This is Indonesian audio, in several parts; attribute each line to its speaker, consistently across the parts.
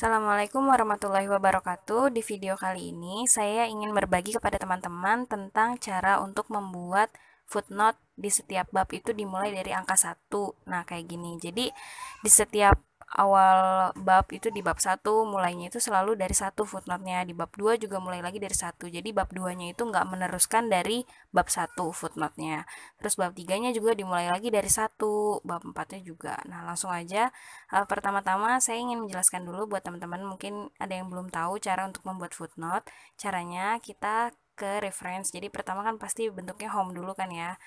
Speaker 1: Assalamualaikum warahmatullahi wabarakatuh. Di video kali ini, saya ingin berbagi kepada teman-teman tentang cara untuk membuat footnote di setiap bab itu dimulai dari angka 1. Nah, kayak gini. Jadi, di setiap awal bab itu di bab 1 mulainya itu selalu dari satu footnote-nya di bab 2 juga mulai lagi dari satu jadi bab 2-nya itu nggak meneruskan dari bab 1 footnote-nya terus bab 3-nya juga dimulai lagi dari satu bab 4-nya juga nah langsung aja uh, pertama-tama saya ingin menjelaskan dulu buat teman-teman mungkin ada yang belum tahu cara untuk membuat footnote caranya kita ke reference jadi pertama kan pasti bentuknya home dulu kan ya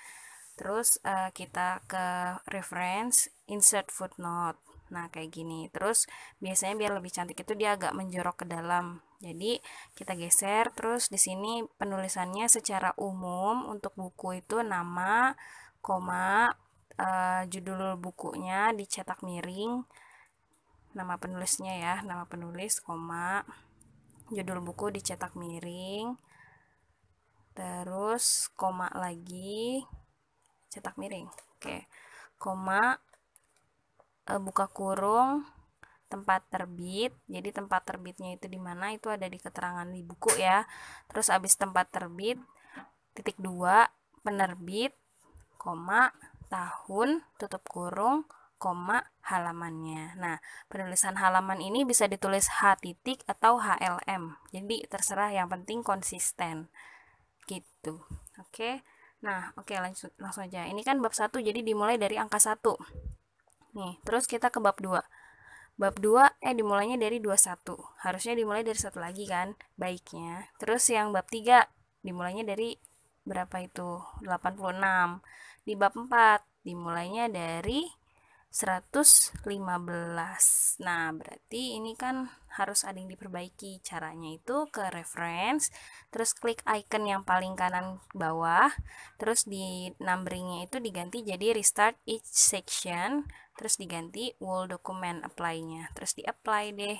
Speaker 1: terus uh, kita ke reference insert footnote nah kayak gini terus biasanya biar lebih cantik itu dia agak menjorok ke dalam jadi kita geser terus di sini penulisannya secara umum untuk buku itu nama koma e, judul bukunya dicetak miring nama penulisnya ya nama penulis koma judul buku dicetak miring terus koma lagi cetak miring oke koma e, buka kurung tempat terbit. Jadi tempat terbitnya itu di mana? Itu ada di keterangan di buku ya. Terus habis tempat terbit titik dua penerbit koma tahun tutup kurung koma halamannya. Nah, penulisan halaman ini bisa ditulis H titik atau HLM. Jadi terserah yang penting konsisten. Gitu. Oke. Nah, oke lanjut langsung aja. Ini kan bab satu jadi dimulai dari angka satu Nih, terus kita ke bab 2. Bab 2 eh dimulainya dari 21. Harusnya dimulai dari satu lagi kan, baiknya. Terus yang bab 3 dimulainya dari berapa itu? 86. Di bab 4 dimulainya dari 115. Nah, berarti ini kan harus ada yang diperbaiki. Caranya itu ke reference, terus klik icon yang paling kanan bawah, terus di numberingnya itu diganti jadi restart each section, terus diganti wall dokumen apply-nya terus di apply deh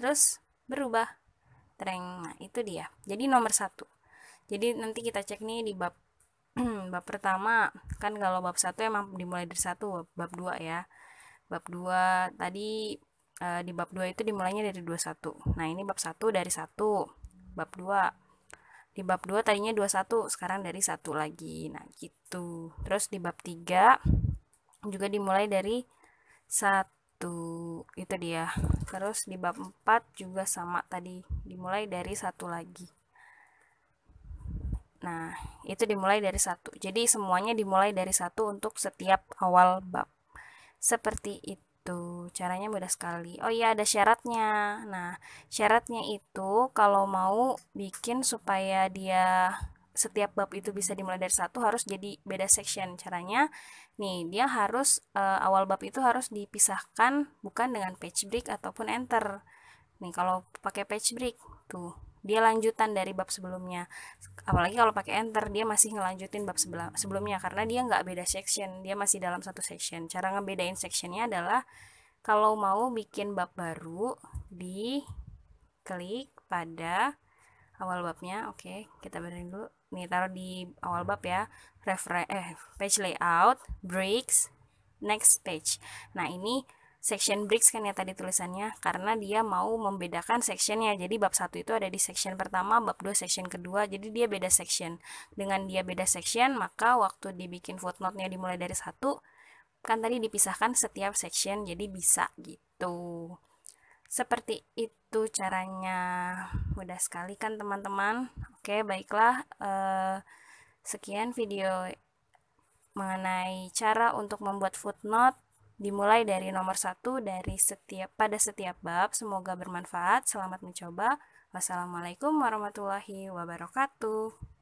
Speaker 1: terus berubah tereng nah itu dia jadi nomor satu jadi nanti kita cek nih di bab bab pertama kan kalau bab satu emang dimulai dari satu bab, dua ya bab dua tadi e, di bab dua itu dimulainya dari dua satu nah ini bab satu dari satu bab dua di bab dua tadinya dua satu sekarang dari satu lagi nah gitu terus di bab tiga juga dimulai dari satu itu dia terus di bab 4 juga sama tadi dimulai dari satu lagi nah itu dimulai dari satu jadi semuanya dimulai dari satu untuk setiap awal bab seperti itu caranya mudah sekali oh iya ada syaratnya nah syaratnya itu kalau mau bikin supaya dia setiap bab itu bisa dimulai dari satu harus jadi beda section caranya nih dia harus uh, awal bab itu harus dipisahkan bukan dengan page break ataupun enter nih kalau pakai page break tuh dia lanjutan dari bab sebelumnya apalagi kalau pakai enter dia masih ngelanjutin bab sebelumnya karena dia nggak beda section dia masih dalam satu section cara ngebedain sectionnya adalah kalau mau bikin bab baru di klik pada awal babnya oke okay, kita benerin dulu nih taruh di awal bab ya refer eh page layout breaks next page nah ini section breaks kan ya tadi tulisannya karena dia mau membedakan sectionnya jadi bab satu itu ada di section pertama bab 2 section kedua jadi dia beda section dengan dia beda section maka waktu dibikin footnote-nya dimulai dari satu kan tadi dipisahkan setiap section jadi bisa gitu seperti itu caranya mudah sekali kan teman-teman oke baiklah eh, sekian video mengenai cara untuk membuat footnote dimulai dari nomor satu dari setiap pada setiap bab semoga bermanfaat selamat mencoba wassalamualaikum warahmatullahi wabarakatuh